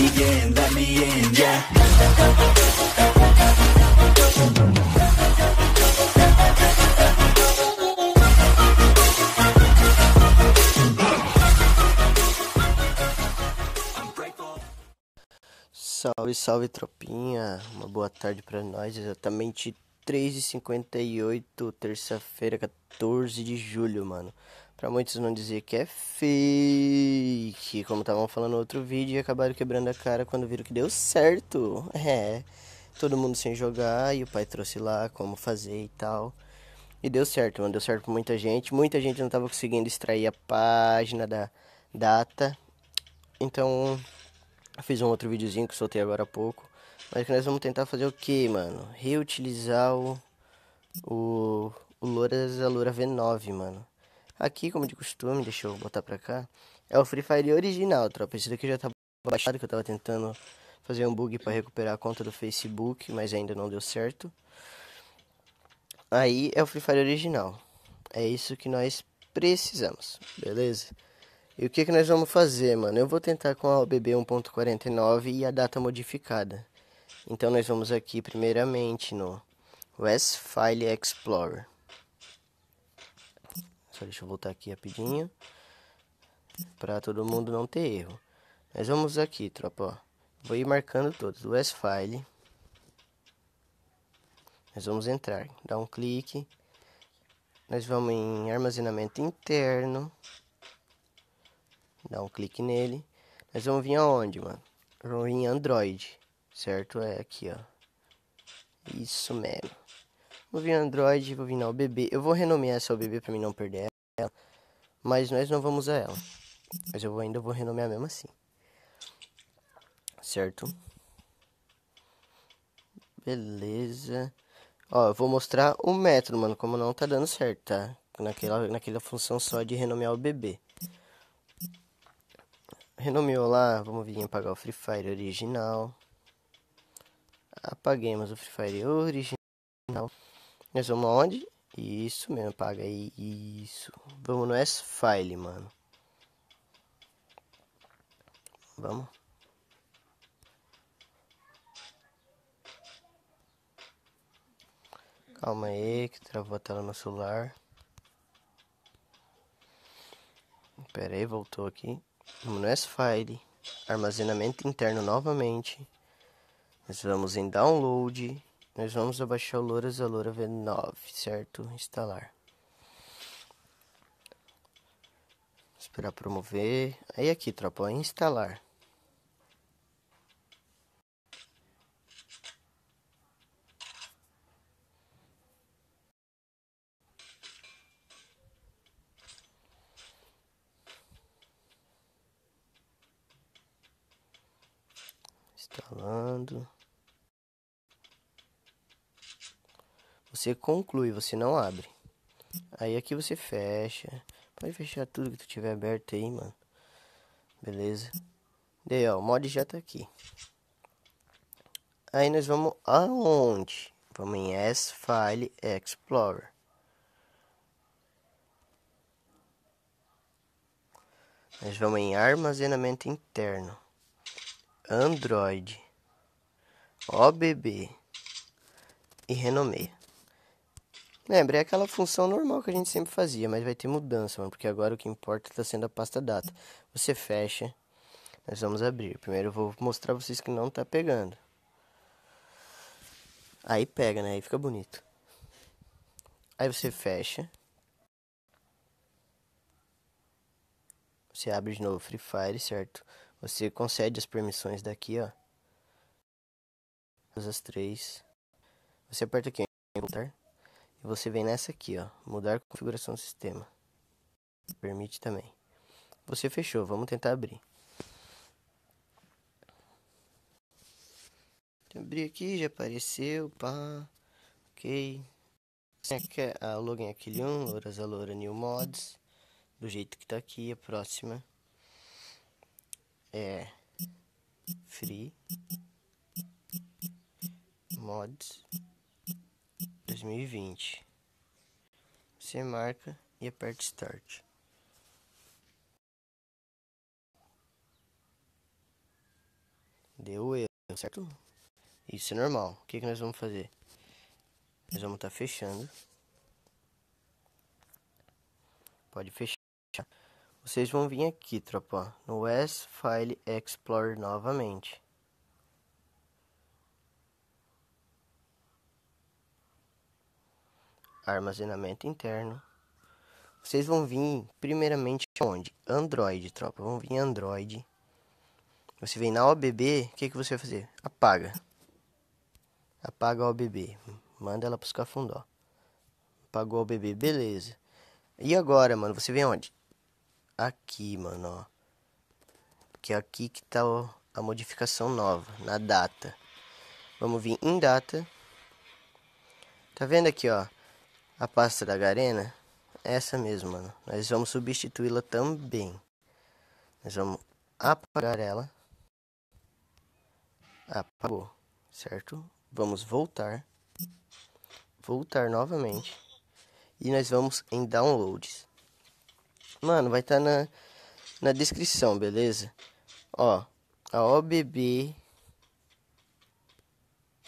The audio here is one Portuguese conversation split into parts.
me in, let me Salve, salve tropinha, uma boa tarde para nós, exatamente 3h58, terça-feira, 14 de julho, mano. Para muitos não dizer que é fake, como estavam falando no outro vídeo, e acabaram quebrando a cara quando viram que deu certo. É, todo mundo sem jogar e o pai trouxe lá como fazer e tal. E deu certo, mano, deu certo pra muita gente. Muita gente não tava conseguindo extrair a página da data. Então, eu fiz um outro videozinho que soltei agora há pouco. Mas que nós vamos tentar fazer o que, mano? Reutilizar o, o, o Louras V9, mano. Aqui, como de costume, deixa eu botar pra cá, é o Free Fire original, tropa. Esse daqui já tá baixado, que eu tava tentando fazer um bug para recuperar a conta do Facebook, mas ainda não deu certo. Aí é o Free Fire original. É isso que nós precisamos, beleza? E o que, que nós vamos fazer, mano? Eu vou tentar com a OBB 1.49 e a data modificada. Então nós vamos aqui primeiramente no Westfile Explorer. Só deixa eu voltar aqui rapidinho. Pra todo mundo não ter erro. Mas vamos aqui, tropa, ó. Vou ir marcando todos. o S File. Nós vamos entrar. Dá um clique. Nós vamos em armazenamento interno. Dá um clique nele. Nós vamos vir aonde, mano? Vamos vir em Android. Certo? É aqui, ó. Isso mesmo. Vou vir Android, vou vir na OBB. Eu vou renomear essa OBB para mim não perder mas nós não vamos a ela. Mas eu ainda vou renomear mesmo assim. Certo? Beleza. Ó, eu vou mostrar o método, mano, como não tá dando certo, tá? Naquela, naquela função só de renomear o bebê. Renomeou lá, vamos vir apagar o Free Fire original. Apaguemos o Free Fire original. Nós vamos aonde? Isso mesmo, paga aí. Isso. Vamos no S-File, mano. Vamos. Calma aí, que travou a tela no celular. Pera aí, voltou aqui. Vamos no S-File. Armazenamento interno novamente. Nós vamos em Download. Nós vamos abaixar o Louras a Loura V9, certo? Instalar. Esperar promover. Aí aqui, tropa, instalar. Instalando. Você conclui, você não abre. Aí aqui você fecha. Pode fechar tudo que tu tiver aberto aí, mano. Beleza? Daí, ó, o mod já tá aqui. Aí nós vamos aonde? Vamos em S-File Explorer. Nós vamos em armazenamento interno. Android. OBB. E renomeia. Lembra, é aquela função normal que a gente sempre fazia, mas vai ter mudança, mano, porque agora o que importa está sendo a pasta data. Você fecha, nós vamos abrir. Primeiro eu vou mostrar pra vocês que não tá pegando. Aí pega, né? Aí fica bonito. Aí você fecha. Você abre de novo o Free Fire, certo? Você concede as permissões daqui, ó. As três. Você aperta aqui em voltar. E você vem nessa aqui, ó, mudar configuração do sistema. Permite também. Você fechou, vamos tentar abrir. Abri aqui, já apareceu, pá. Ok. Aqui, a login 1, Louras Loura New Mods. Do jeito que tá aqui, a próxima é free mods 2020. Você marca e aperta Start. Deu erro, certo? Isso é normal. O que, que nós vamos fazer? Nós vamos estar tá fechando. Pode fechar. Vocês vão vir aqui, tropa, no S File Explorer novamente. armazenamento interno. Vocês vão vir primeiramente onde? Android, tropa. Vão vir Android. Você vem na OBB, o que, que você vai fazer? Apaga. Apaga a OBB. Manda ela fundo, cafundó. Apagou a OBB, beleza. E agora, mano, você vem onde? Aqui, mano, ó. Que é aqui que tá a modificação nova, na data. Vamos vir em data. Tá vendo aqui, ó? a pasta da Garena essa mesmo, mano. Nós vamos substituí-la também. Nós vamos apagar ela. Apagou, certo? Vamos voltar. Voltar novamente. E nós vamos em downloads. Mano, vai estar tá na, na descrição, beleza? Ó, a OBB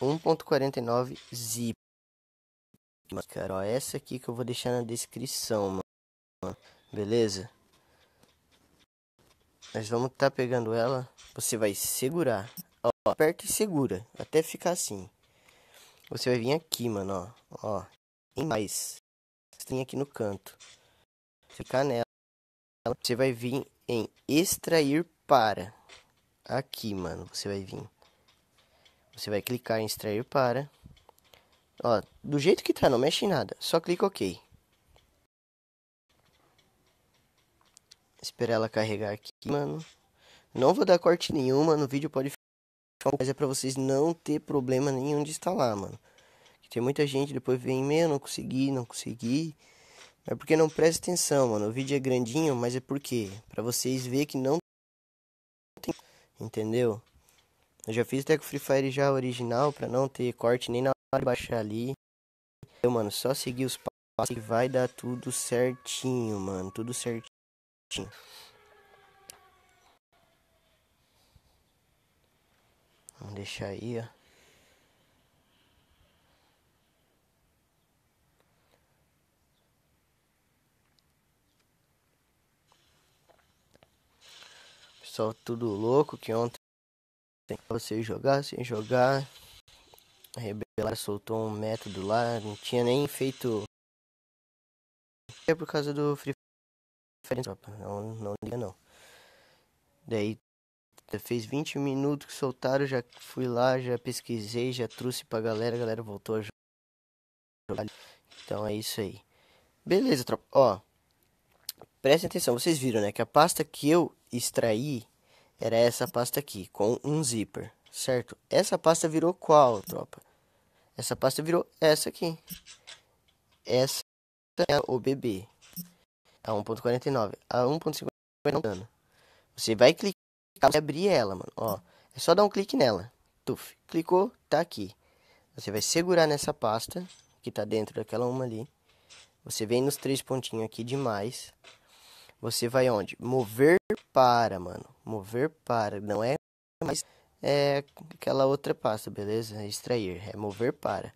1.49 zip. Mas, cara, ó, essa aqui que eu vou deixar na descrição, mano. Beleza? Nós vamos estar tá pegando ela. Você vai segurar. Ó, aperta e segura. Até ficar assim. Você vai vir aqui, mano, ó. Ó. Tem mais. Tem aqui no canto. Ficar nela. Você vai vir em extrair para. Aqui, mano. Você vai vir. Você vai clicar em extrair para. Ó, do jeito que tá, não mexe em nada. Só clica OK. Esperar ela carregar aqui, mano. Não vou dar corte nenhuma no vídeo, pode ficar, mas é pra vocês não ter problema nenhum de instalar, mano. Que tem muita gente depois vem, meu, não consegui, não consegui. É porque não presta atenção, mano. O vídeo é grandinho, mas é porque para vocês ver que não tem, entendeu? Eu já fiz até com o Free Fire já original para não ter corte nem na baixar ali. Eu, mano, só seguir os passos que vai dar tudo certinho, mano. Tudo certinho. Vamos deixar aí, ó. Pessoal, tudo louco que ontem você jogar, sem jogar rebelar, soltou um método lá, não tinha nem feito. É por causa do Free Fire, não, não liga não. Daí fez 20 minutos que soltaram, já fui lá, já pesquisei, já trouxe pra galera, a galera voltou a jogar. Então é isso aí. Beleza, tropa. Ó, prestem atenção, vocês viram, né, que a pasta que eu extraí era essa pasta aqui, com um zíper, certo? Essa pasta virou qual, tropa? Essa pasta virou essa aqui. Essa é o BB. A 1.49. A 1.50 não dano. Você vai clicar e abrir ela, mano. Ó, é só dar um clique nela. Tuf, clicou, tá aqui. Você vai segurar nessa pasta que tá dentro daquela uma ali. Você vem nos três pontinhos aqui de mais. Você vai onde? Mover para, mano. Mover para. Não é mais é aquela outra pasta, beleza? Extrair, é mover para.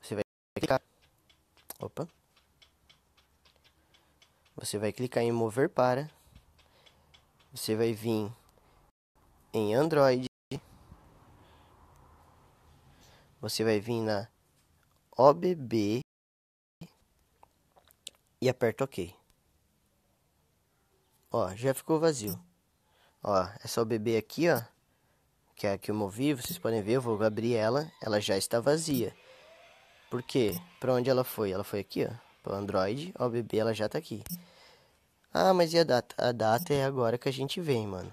Você vai clicar. Opa. Você vai clicar em mover para. Você vai vir em Android. Você vai vir na OBB e aperta OK. Ó, já ficou vazio. Ó, essa OBB aqui, ó que é a que eu movi, vocês podem ver, eu vou abrir ela, ela já está vazia. Por quê? Para onde ela foi? Ela foi aqui, ó, para o Android, ó, o bebê, ela já está aqui. Ah, mas e a data? A data é agora que a gente vem, mano.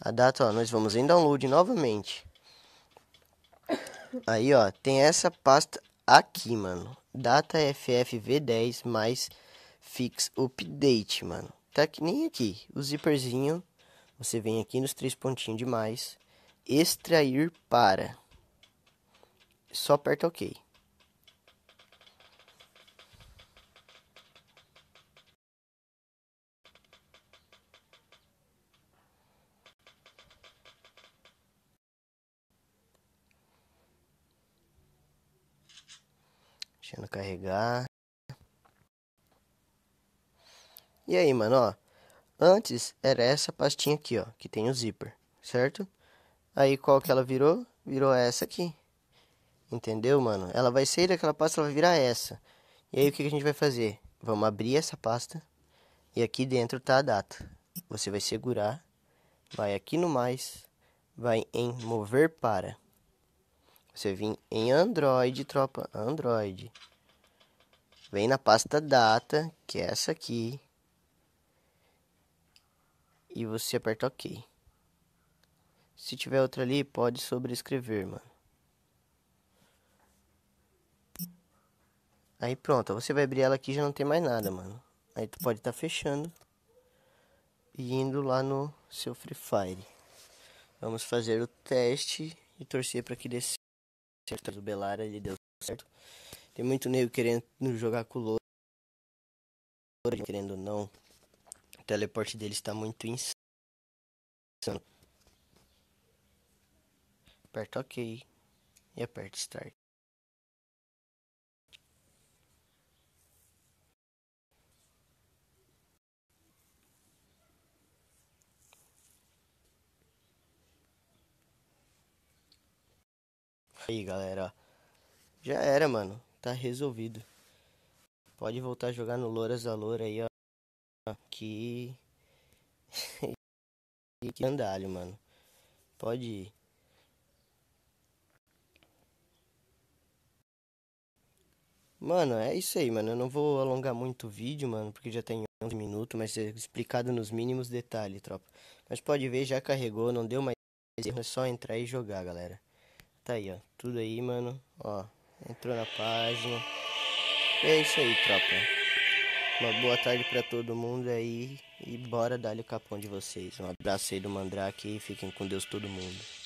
A data, ó, nós vamos em download novamente. Aí, ó, tem essa pasta aqui, mano. Data FFV10 mais fix update, mano. Tá que nem aqui. O zíperzinho, você vem aqui nos três pontinhos de mais extrair para. Só aperta OK. Deixando carregar. E aí, mano, ó. Antes era essa pastinha aqui, ó, que tem o zíper, certo? Aí qual que ela virou? Virou essa aqui. Entendeu, mano? Ela vai sair daquela pasta, ela vai virar essa. E aí o que, que a gente vai fazer? Vamos abrir essa pasta. E aqui dentro tá a data. Você vai segurar, vai aqui no mais, vai em mover para. Você vem em Android, tropa, Android. Vem na pasta data, que é essa aqui. E você aperta OK. Se tiver outra ali, pode sobrescrever, mano. Aí pronto, você vai abrir ela aqui já não tem mais nada, mano. Aí tu pode estar tá fechando e indo lá no seu Free Fire. Vamos fazer o teste e torcer para que dê certo. O Belara ele deu certo. Tem muito nego querendo jogar com o Loura. Querendo ou não, o teleporte dele está muito insano aperta OK e aperta Start. Aí galera, já era mano, tá resolvido. Pode voltar a jogar no Louras da Loura aí, ó. Que. que andalho, mano. Pode ir. Mano, é isso aí, mano. Eu não vou alongar muito o vídeo, mano, porque já tem 11 minutos, mas é explicado nos mínimos detalhes, tropa. Mas pode ver, já carregou, não deu mais erro, é só entrar e jogar, galera. Tá aí, ó. Tudo aí, mano. Ó, entrou na página. É isso aí, tropa. Uma boa tarde pra todo mundo aí e bora dar o capão de vocês. Um abraço aí do Mandrake e fiquem com Deus todo mundo.